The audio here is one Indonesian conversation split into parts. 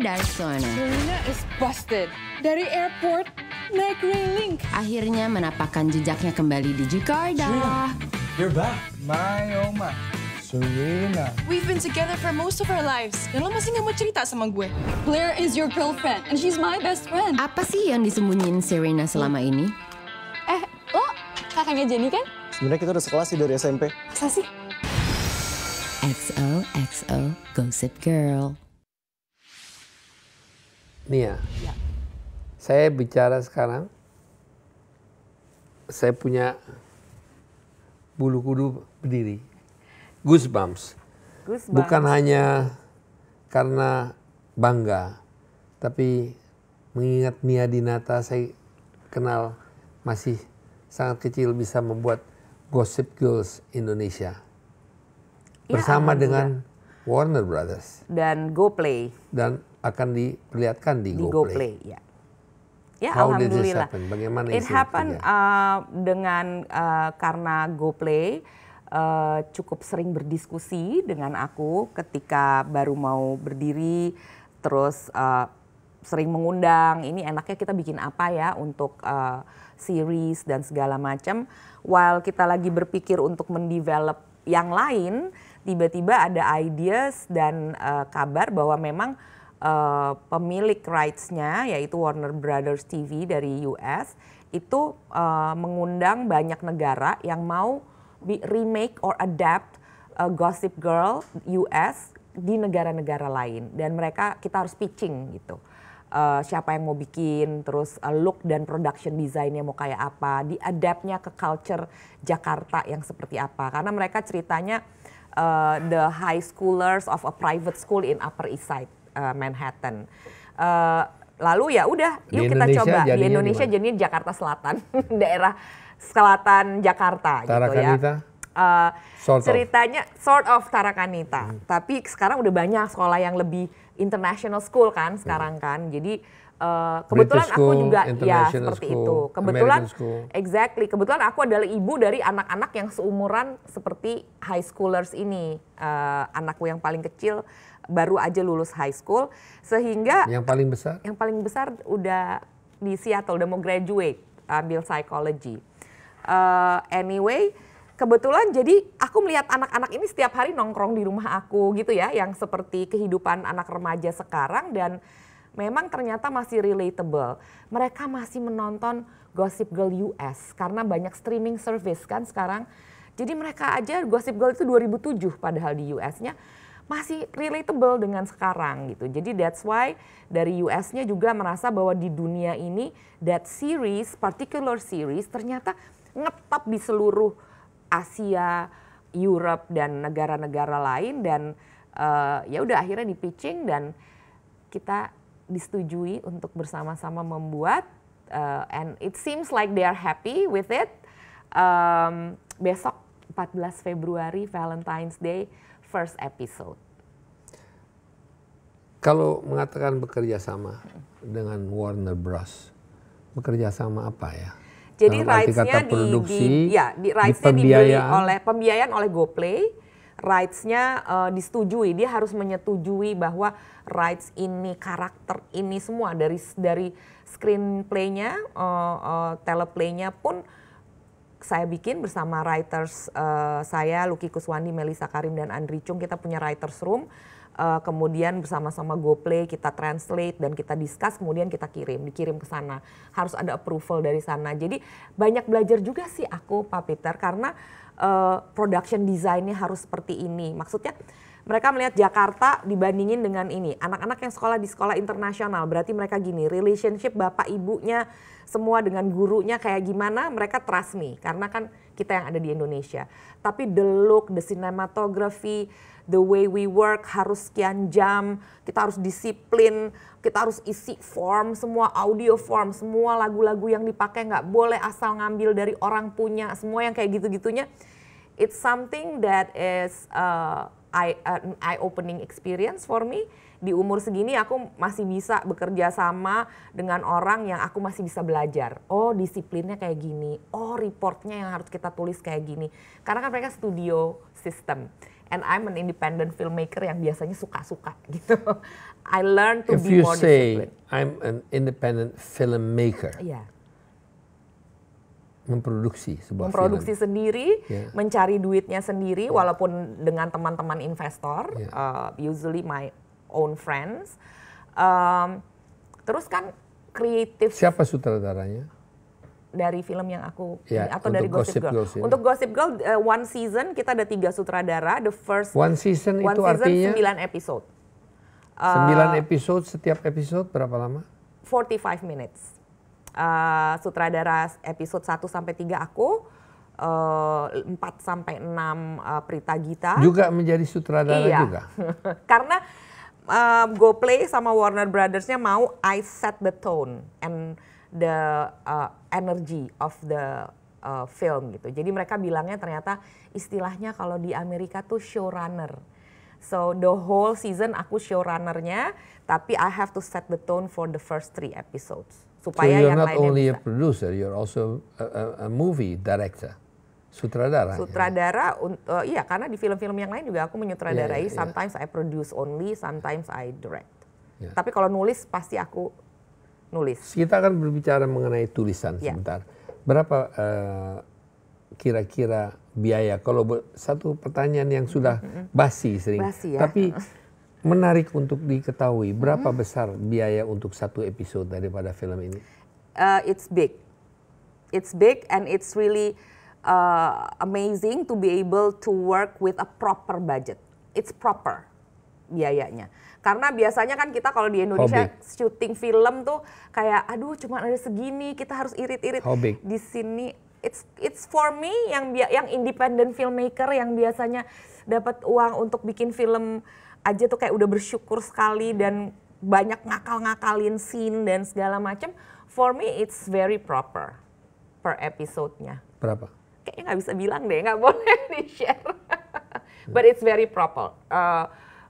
Darsono. Luna is busted. Dari airport naik railing. Akhirnya menapakkan jejaknya kembali di Jakarta. you're back. My oh my. Serena. We've been together for most of our lives. Dan lo masih nggak mau cerita sama gue. Blair is your girlfriend and she's my best friend. Apa sih yang disembunyiin Serena selama ini? Eh, lo kakaknya Jenny kan? Sebenarnya kita udah sekelas sih dari SMP. Masa sih? XOXO Gossip Girl. Nia, ya. saya bicara sekarang, saya punya bulu kudu berdiri, goosebumps. goosebumps. Bukan hanya karena bangga, tapi mengingat Nia Dinata saya kenal masih sangat kecil bisa membuat Gossip Girls Indonesia. Ya, bersama dengan Warner Brothers dan GoPlay dan akan diperlihatkan di, di GoPlay. Go ya. Ya How alhamdulillah. Did this Bagaimana It happened uh, dengan uh, karena GoPlay uh, cukup sering berdiskusi dengan aku ketika baru mau berdiri terus uh, sering mengundang ini enaknya kita bikin apa ya untuk uh, series dan segala macam while kita lagi berpikir untuk mendevelop yang lain tiba-tiba ada ideas dan uh, kabar bahwa memang uh, pemilik rights-nya yaitu Warner Brothers TV dari US itu uh, mengundang banyak negara yang mau remake or adapt uh, Gossip Girl US di negara-negara lain dan mereka kita harus pitching gitu. Uh, siapa yang mau bikin, terus uh, look dan production desainnya mau kayak apa, diadapnya ke culture Jakarta yang seperti apa. Karena mereka ceritanya uh, the high schoolers of a private school in Upper East Side uh, Manhattan. Uh, lalu ya udah, yuk kita coba di Indonesia jadi Jakarta Selatan, daerah selatan Jakarta Tarakanita? gitu ya. Uh, sort ceritanya of. sort of Tarakanita, hmm. tapi sekarang udah banyak sekolah yang lebih international school kan hmm. sekarang hmm. kan, jadi Eh, ya, kebetulan school, aku juga ya seperti school, itu. Kebetulan exactly, kebetulan aku adalah ibu dari anak-anak yang seumuran seperti high schoolers ini. Uh, anakku yang paling kecil baru aja lulus high school sehingga yang paling besar yang paling besar udah di Seattle udah mau graduate ambil psychology. Uh, anyway, kebetulan jadi aku melihat anak-anak ini setiap hari nongkrong di rumah aku gitu ya yang seperti kehidupan anak remaja sekarang dan memang ternyata masih relatable. Mereka masih menonton Gossip Girl US karena banyak streaming service kan sekarang. Jadi mereka aja Gossip Girl itu 2007 padahal di US-nya masih relatable dengan sekarang gitu. Jadi that's why dari US-nya juga merasa bahwa di dunia ini that series, particular series ternyata ngetop di seluruh Asia, Europe dan negara-negara lain dan uh, ya udah akhirnya di pitching dan kita disetujui untuk bersama-sama membuat uh, and it seems like they are happy with it. Um, besok 14 Februari Valentine's Day first episode. Kalau mengatakan bekerja sama dengan Warner Bros, bekerja sama apa ya? Jadi rights-nya di, di, ya, di rights-nya dibeli oleh pembiayaan oleh GoPlay rights-nya uh, disetujui. Dia harus menyetujui bahwa rights ini, karakter ini semua dari dari screenplay-nya, uh, uh, teleplay-nya pun saya bikin bersama writers uh, saya Luki Kuswandi, Melisa Karim dan Andri Chung kita punya writers room. Uh, kemudian bersama-sama go play, kita translate dan kita discuss kemudian kita kirim dikirim ke sana harus ada approval dari sana jadi banyak belajar juga sih aku Pak Peter karena uh, production desainnya harus seperti ini. Maksudnya mereka melihat Jakarta dibandingin dengan ini. Anak-anak yang sekolah di sekolah internasional, berarti mereka gini, relationship bapak ibunya semua dengan gurunya kayak gimana, mereka trust me. Karena kan kita yang ada di Indonesia. Tapi the look, the cinematography, the way we work harus sekian jam, kita harus disiplin, kita harus isi form, semua audio form, semua lagu-lagu yang dipakai nggak boleh asal ngambil dari orang punya, semua yang kayak gitu-gitunya. It's something that is uh, eye, an uh, eye opening experience for me di umur segini aku masih bisa bekerja sama dengan orang yang aku masih bisa belajar. Oh disiplinnya kayak gini, oh reportnya yang harus kita tulis kayak gini. Karena kan mereka studio system. And I'm an independent filmmaker yang biasanya suka-suka gitu. I learn to If be you say, I'm an independent filmmaker. Yeah memproduksi sebuah memproduksi film. sendiri, yeah. mencari duitnya sendiri, yeah. walaupun dengan teman-teman investor, yeah. uh, usually my own friends. Um, terus kan kreatif. Siapa sutradaranya? Dari film yang aku yeah, atau dari Gossip, Gossip Girl. untuk Gossip Girl uh, one season kita ada tiga sutradara. The first one season one itu season artinya sembilan episode. Uh, episode setiap episode berapa lama? 45 minutes uh, sutradara episode 1 sampai 3 aku, uh, sampai enam uh, Prita Gita. Juga menjadi sutradara iya. juga. Karena uh, Go Play sama Warner Brothersnya mau I set the tone and the uh, energy of the uh, film gitu. Jadi mereka bilangnya ternyata istilahnya kalau di Amerika tuh showrunner. So the whole season aku showrunnernya, tapi I have to set the tone for the first three episodes supaya so you're not only a producer, you're also a, a, movie director. Sutradara. Ya. Sutradara, ya. uh, iya karena di film-film yang lain juga aku menyutradarai. Yeah, yeah, iya. sometimes yeah. I produce only, sometimes I direct. Yeah. Tapi kalau nulis pasti aku nulis. Kita akan berbicara mengenai tulisan yeah. sebentar. Berapa eh, kira-kira uh, biaya? Kalau satu pertanyaan yang sudah basi sering, basi ya. tapi menarik untuk diketahui mm-hmm. berapa hmm. besar biaya untuk satu episode daripada film ini? Uh, it's big, it's big and it's really uh, amazing to be able to work with a proper budget. It's proper biayanya. Karena biasanya kan kita kalau di Indonesia syuting film tuh kayak aduh cuma ada segini kita harus irit-irit. Di sini it's it's for me yang yang independent filmmaker yang biasanya dapat uang untuk bikin film aja tuh kayak udah bersyukur sekali dan banyak ngakal-ngakalin scene dan segala macam. For me it's very proper per episodenya. Berapa? Kayaknya nggak bisa bilang deh, nggak boleh di share. But it's very proper. Uh,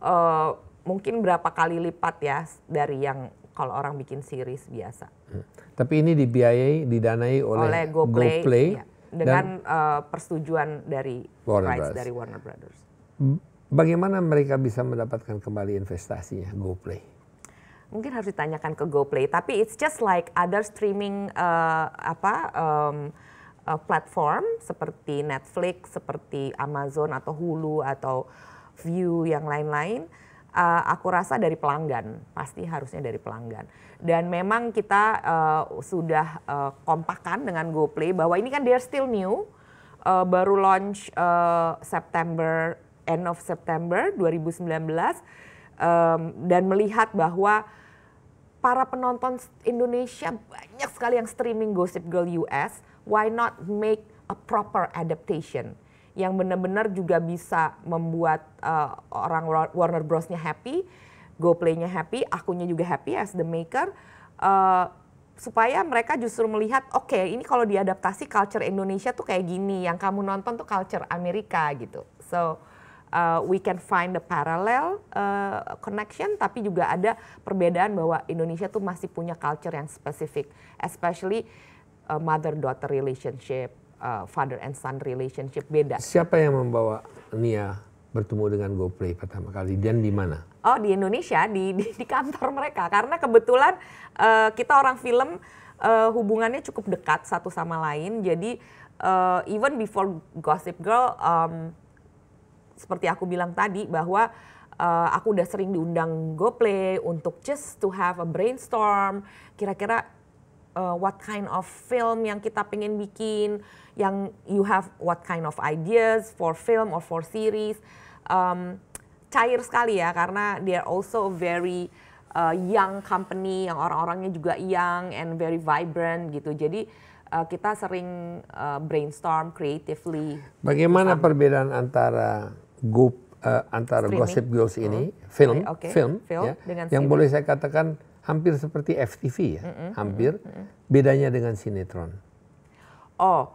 uh, mungkin berapa kali lipat ya dari yang kalau orang bikin series biasa. Hmm. Tapi ini dibiayai, didanai oleh, oleh GoPlay, GoPlay ya, dengan uh, persetujuan dari Warner rights dari Warner Brothers. Hmm. Bagaimana mereka bisa mendapatkan kembali investasinya GoPlay? Mungkin harus ditanyakan ke GoPlay, tapi it's just like other streaming uh, apa um, uh, platform seperti Netflix, seperti Amazon atau Hulu atau View yang lain-lain. Uh, aku rasa dari pelanggan, pasti harusnya dari pelanggan. Dan memang kita uh, sudah uh, kompakan dengan GoPlay bahwa ini kan they're still new, uh, baru launch uh, September end of September 2019 um, dan melihat bahwa para penonton Indonesia banyak sekali yang streaming Gossip Girl US, why not make a proper adaptation yang benar-benar juga bisa membuat uh, orang Warner Bros-nya happy, GoPlay-nya happy, akunya juga happy as the maker. Uh, supaya mereka justru melihat oke okay, ini kalau diadaptasi culture Indonesia tuh kayak gini yang kamu nonton tuh culture Amerika gitu so uh, we can find the parallel uh, connection, tapi juga ada perbedaan bahwa Indonesia tuh masih punya culture yang spesifik, especially uh, mother-daughter relationship, uh, father and son relationship beda. Siapa yang membawa Nia bertemu dengan GoPlay pertama kali dan di mana? Oh di Indonesia di, di di kantor mereka karena kebetulan uh, kita orang film uh, hubungannya cukup dekat satu sama lain jadi uh, even before Gossip Girl um, seperti aku bilang tadi bahwa uh, aku udah sering diundang GoPlay untuk just to have a brainstorm kira-kira uh, what kind of film yang kita pengen bikin yang you have what kind of ideas for film or for series um, cair sekali ya karena they are also very uh, young company yang orang-orangnya juga young and very vibrant gitu. Jadi uh, kita sering uh, brainstorm creatively. Bagaimana perbedaan antara go uh, eh, antara Streaming. Gossip Girls ini hmm. film okay. film, film ya, yang streaming. boleh saya katakan hampir seperti FTV ya, mm -hmm. hampir mm -hmm. bedanya dengan sinetron. Oh,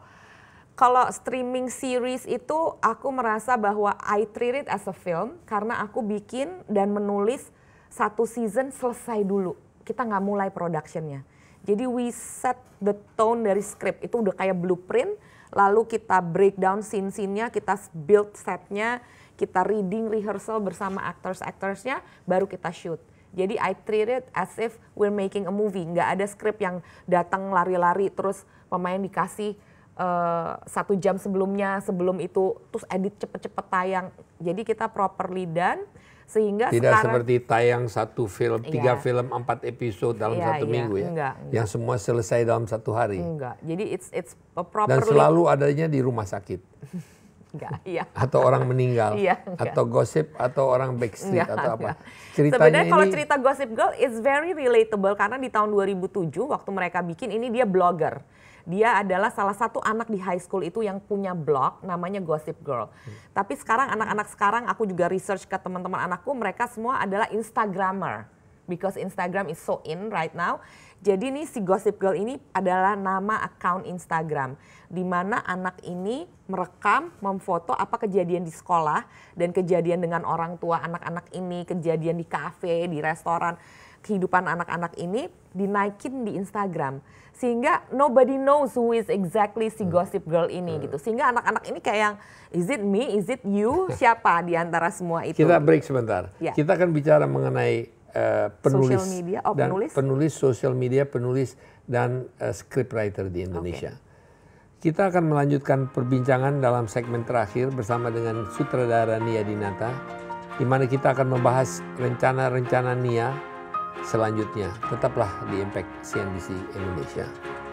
kalau streaming series itu aku merasa bahwa I treat it as a film karena aku bikin dan menulis satu season selesai dulu. Kita nggak mulai productionnya. Jadi we set the tone dari script itu udah kayak blueprint lalu kita breakdown scene-scene-nya, kita build setnya, kita reading rehearsal bersama aktor-aktornya, baru kita shoot. Jadi I treat it as if we're making a movie. Nggak ada skrip yang datang lari-lari terus pemain dikasih uh, satu jam sebelumnya, sebelum itu terus edit cepet-cepet tayang. Jadi kita properly done sehingga tidak sekarang, seperti tayang satu film, iya. tiga film, empat episode dalam iya, satu iya, minggu ya. Enggak, enggak. Yang semua selesai dalam satu hari. Enggak. Jadi it's it's properly Dan selalu adanya di rumah sakit. enggak, iya. Atau orang meninggal, iya, atau gosip, atau orang backstreet, enggak, atau apa. Ceritanya Sebenarnya ini... kalau cerita Gossip Girl, it's very relatable karena di tahun 2007 waktu mereka bikin ini dia blogger. Dia adalah salah satu anak di high school itu yang punya blog namanya Gossip Girl. Hmm. Tapi sekarang anak-anak sekarang aku juga research ke teman-teman anakku mereka semua adalah Instagramer because Instagram is so in right now. Jadi nih si Gossip Girl ini adalah nama account Instagram di mana anak ini merekam, memfoto apa kejadian di sekolah dan kejadian dengan orang tua anak-anak ini, kejadian di kafe, di restoran kehidupan anak-anak ini dinaikin di Instagram sehingga nobody knows who is exactly si hmm. gossip girl ini hmm. gitu sehingga anak-anak ini kayak yang is it me is it you siapa di antara semua itu kita break sebentar ya. kita akan bicara mengenai uh, penulis social media oh, dan penulis penulis social media penulis dan uh, eh, script di Indonesia okay. Kita akan melanjutkan perbincangan dalam segmen terakhir bersama dengan sutradara Nia Dinata, di mana kita akan membahas rencana-rencana Nia selanjutnya. Tetaplah di Impact CNBC Indonesia.